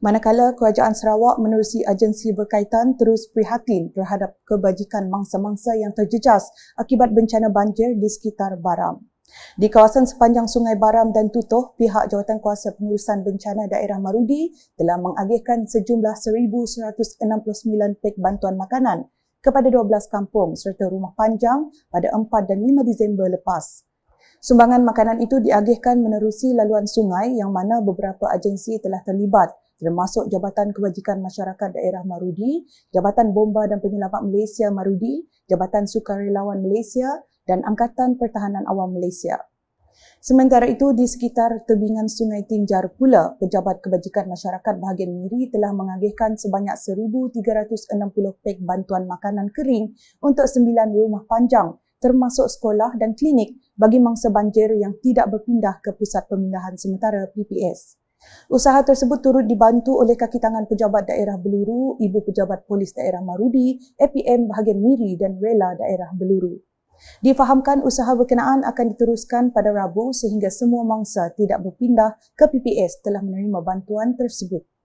manakala kerajaan Sarawak menerusi agensi berkaitan terus prihatin terhadap kebajikan mangsa-mangsa yang terjejas akibat bencana banjir di sekitar Baram. Di kawasan sepanjang Sungai Baram dan Tutoh, pihak Jawatan Kuasa Pengurusan Bencana Daerah Marudi telah mengagihkan sejumlah 1,169 pek bantuan makanan kepada 12 kampung serta rumah panjang pada 4 dan 5 Disember lepas. Sumbangan makanan itu diagihkan menerusi laluan sungai yang mana beberapa agensi telah terlibat termasuk Jabatan Kebajikan Masyarakat Daerah Marudi, Jabatan Bomba dan Penyelamat Malaysia Marudi, Jabatan Sukarelawan Malaysia dan Angkatan Pertahanan Awam Malaysia. Sementara itu, di sekitar tebingan Sungai Tinjar pula, Pejabat Kebajikan Masyarakat Bahagian Miri telah mengagihkan sebanyak 1,360 pek bantuan makanan kering untuk sembilan rumah panjang termasuk sekolah dan klinik bagi mangsa banjir yang tidak berpindah ke Pusat Pemindahan Sementara PPS. Usaha tersebut turut dibantu oleh kaki tangan Pejabat Daerah Beluru, Ibu Pejabat Polis Daerah Marudi, APM Bahagian Miri dan Wela Daerah Beluru. Difahamkan usaha berkenaan akan diteruskan pada Rabu sehingga semua mangsa tidak berpindah ke PPS telah menerima bantuan tersebut.